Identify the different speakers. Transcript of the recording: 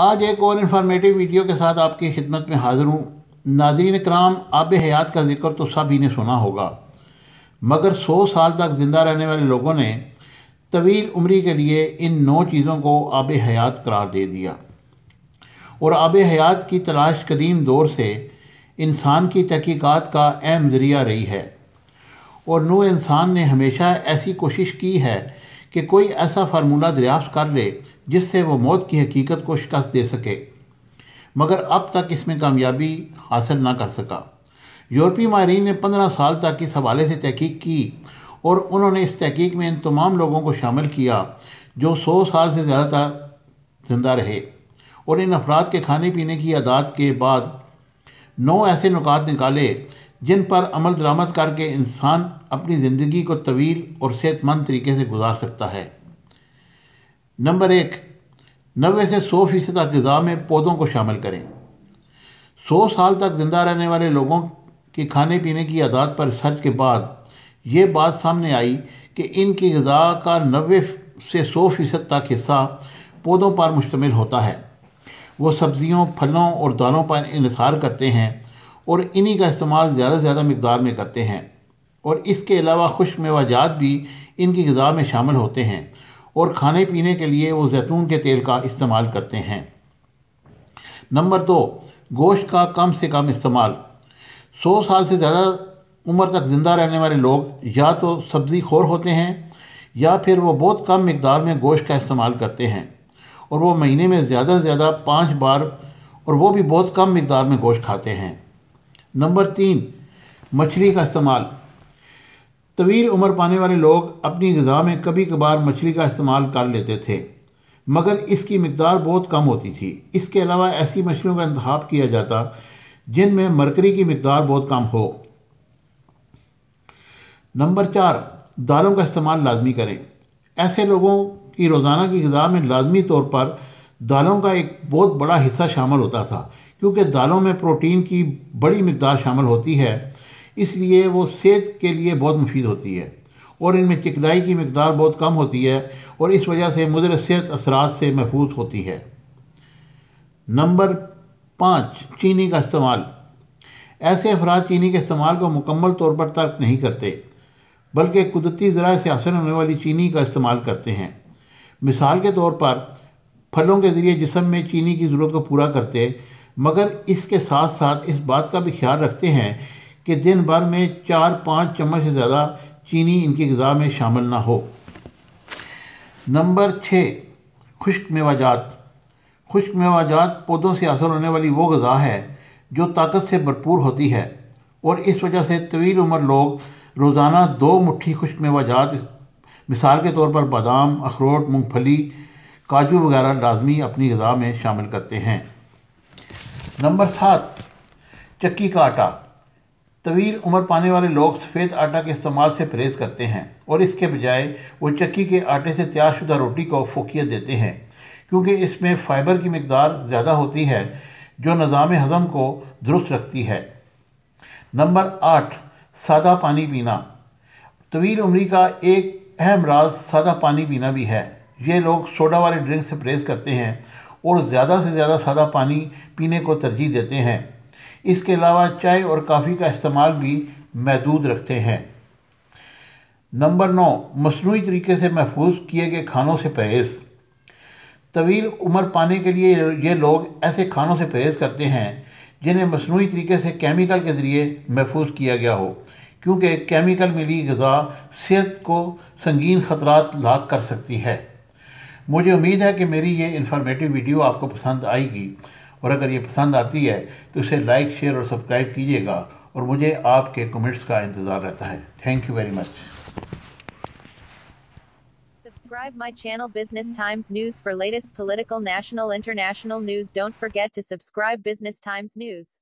Speaker 1: आज एक और इन्फॉर्मेटिव वीडियो के साथ आपकी खिदमत में हाज़िर हूँ नाजरीन कराम आब हयात का जिक्र तो सभी ने सुना होगा मगर सौ साल तक ज़िंदा रहने वाले लोगों ने तवील उम्री के लिए इन नौ चीज़ों को आब हयात करार दे दिया और आब हयात की तलाश कदीम दौर से इंसान की तहकीक़ात का अहम ज़रिया रही है और नू इंसान ने हमेशा ऐसी कोशिश की है कि कोई ऐसा फार्मूला दरियाफ्त कर ले जिससे वो मौत की हकीकत को शिकस्त दे सके मगर अब तक इसमें कामयाबी हासिल ना कर सका यूरोपीय माहरीन ने पंद्रह साल तक इस हवाले से तहकीक की और उन्होंने इस तहकीक में इन तमाम लोगों को शामिल किया जो सौ साल से ज़्यादातर जिंदा रहे और इन अफराद के खाने पीने की आदात के बाद नौ ऐसे नुकात निकाले जिन पर अमल दरामद करके इंसान अपनी ज़िंदगी को तवील और सेहतमंद तरीके से गुजार सकता है नंबर एक नबे से सौ फीसद अगज़ा में पौधों को शामिल करें सौ साल तक ज़िंदा रहने वाले लोगों के खाने पीने की आदात पर सर्च के बाद ये बात सामने आई कि इनकी गज़ा का नबे से सौ फीसद तक हिस्सा पौधों पर मुश्तमिल होता है वो सब्ज़ियों फलों और दालों पर इसार करते हैं और इन्हीं का इस्तेमाल ज़्यादा से ज़्यादा मकदार में करते हैं और इसके अलावा खुश मेवाजात भी इनकी गज़ा में शामिल होते हैं और खाने पीने के लिए वो जैतून के तेल का इस्तेमाल करते हैं नंबर दो गोश्त का कम से कम इस्तेमाल सौ साल से ज़्यादा उम्र तक ज़िंदा रहने वाले लोग या तो सब्ज़ी खोर होते हैं या फिर वो बहुत कम मकदार में गोश्त का इस्तेमाल करते हैं और वो महीने में ज़्यादा से ज़्यादा पाँच बार और वो भी बहुत कम मकदार में गोश्त खाते हैं नंबर तीन मछली का इस्तेमाल तवील उम्र पाने वाले लोग अपनी गज़ा में कभी कभार मछली का इस्तेमाल कर लेते थे मगर इसकी मकदार बहुत कम होती थी इसके अलावा ऐसी मछलियों का इंतब किया जाता जिनमें मरकरी की मकदार बहुत कम हो नंबर चार दालों का इस्तेमाल लाजमी करें ऐसे लोगों की रोज़ाना की गज़ा में लाजमी तौर पर दालों का एक बहुत बड़ा हिस्सा शामिल होता था क्योंकि दालों में प्रोटीन की बड़ी मकदार शामिल होती है इसलिए वो सेहत के लिए बहुत मुफीद होती है और इनमें चिकनाई की मकदार बहुत कम होती है और इस वजह से मुदर सेहत असरात से महफूज होती है नंबर पाँच चीनी का इस्तेमाल ऐसे अफराद चीनी के इस्तेमाल को मुकम्मल तौर पर तर्क नहीं करते बल्कि कुदरती ज़रा से हासिल होने वाली चीनी का इस्तेमाल करते हैं मिसाल के तौर पर फलों के ज़रिए जिसम में चीनी की ज़रूरत को पूरा करते मगर इसके साथ साथ इस बात का भी ख्याल रखते हैं कि दिन भर में चार पाँच चम्मच से ज़्यादा चीनी इनकी गज़ा में शामिल ना हो नंबर छः खुश्क मेवाजात खुश्क मेवाजात पौधों से असर होने वाली वो गज़ा है जो ताकत से भरपूर होती है और इस वजह से तवील उम्र लोग रोज़ाना दो मुट्ठी खुश्क मेवाजात मिसाल के तौर पर बादाम अखरोट मूँगफली काजू वगैरह लाजमी अपनी गज़ा में शामिल करते हैं नंबर सात चक्की का आटा तवील उम्र पाने वाले लोग सफ़ेद आटा के इस्तेमाल से परहेज़ करते हैं और इसके बजाय वो चक्की के आटे से तैयारशुदा रोटी को फोकियत देते हैं क्योंकि इसमें फ़ाइबर की मकदार ज़्यादा होती है जो निज़ाम हज़म को दुरुस्त रखती है नंबर आठ सादा पानी पीना तवील उम्री का एक अहम राज सादा पानी पीना भी है ये लोग सोडा वाले ड्रिंक से परहेज करते हैं और ज़्यादा से ज़्यादा सादा पानी पीने को तरजीह देते हैं इसके अलावा चाय और काफ़ी का इस्तेमाल भी महदूद रखते हैं नंबर नौ मसनू तरीके से महफूज किए गए खानों से परहेज़ तवील उम्र पाने के लिए ये लोग ऐसे खानों से परहेज़ करते हैं जिन्हें मसनू तरीके से केमिकल के ज़रिए महफूज किया गया हो क्योंकि केमिकल मिली गज़ा सेहत को संगीन ख़तरा लाक कर सकती है मुझे उम्मीद है कि मेरी ये इन्फॉर्मेटिव वीडियो आपको पसंद आएगी और अगर ये पसंद आती है तो इसे लाइक शेयर और सब्सक्राइब कीजिएगा और मुझे आपके कमेंट्स का इंतज़ार रहता है thank you very much Subscribe my channel Business Times News for latest political national international news. Don't forget to subscribe Business Times News.